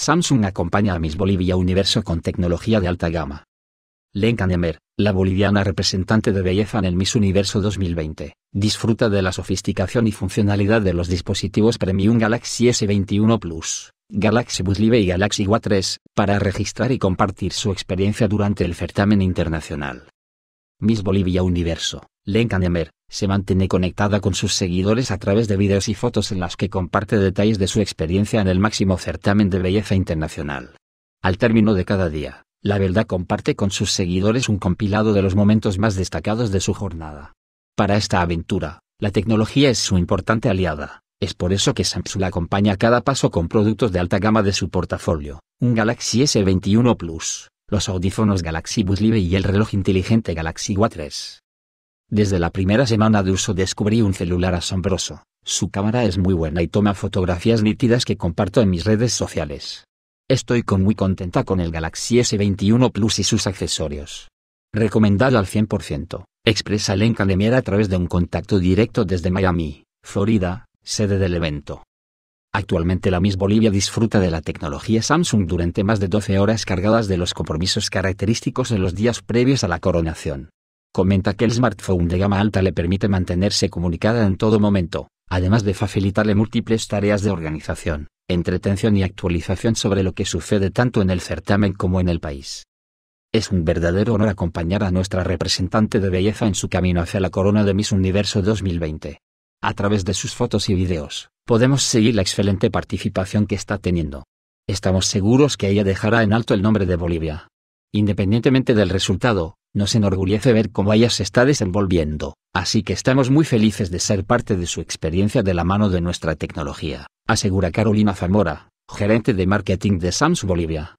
Samsung acompaña a Miss Bolivia Universo con tecnología de alta gama. Lenka Nemer, la boliviana representante de belleza en el Miss Universo 2020, disfruta de la sofisticación y funcionalidad de los dispositivos Premium Galaxy S21 Plus, Galaxy Buds Live y Galaxy Watch 3, para registrar y compartir su experiencia durante el certamen internacional. Miss Bolivia Universo, Lenka Nemer, se mantiene conectada con sus seguidores a través de videos y fotos en las que comparte detalles de su experiencia en el máximo certamen de belleza internacional. Al término de cada día, la verdad comparte con sus seguidores un compilado de los momentos más destacados de su jornada. Para esta aventura, la tecnología es su importante aliada. Es por eso que Samsung la acompaña a cada paso con productos de alta gama de su portafolio, un Galaxy S21 Plus, los audífonos Galaxy Buds Live y el reloj inteligente Galaxy Watch 3. Desde la primera semana de uso descubrí un celular asombroso. Su cámara es muy buena y toma fotografías nítidas que comparto en mis redes sociales. Estoy muy contenta con el Galaxy S21 Plus y sus accesorios. Recomendado al 100%, expresa Len Calemier a través de un contacto directo desde Miami, Florida, sede del evento. Actualmente la Miss Bolivia disfruta de la tecnología Samsung durante más de 12 horas cargadas de los compromisos característicos en los días previos a la coronación comenta que el smartphone de gama alta le permite mantenerse comunicada en todo momento, además de facilitarle múltiples tareas de organización, entretención y actualización sobre lo que sucede tanto en el certamen como en el país. Es un verdadero honor acompañar a nuestra representante de belleza en su camino hacia la corona de Miss Universo 2020. A través de sus fotos y videos, podemos seguir la excelente participación que está teniendo. Estamos seguros que ella dejará en alto el nombre de Bolivia. Independientemente del resultado, nos enorgullece ver cómo ella se está desenvolviendo, así que estamos muy felices de ser parte de su experiencia de la mano de nuestra tecnología, asegura Carolina Zamora, gerente de marketing de Sams Bolivia.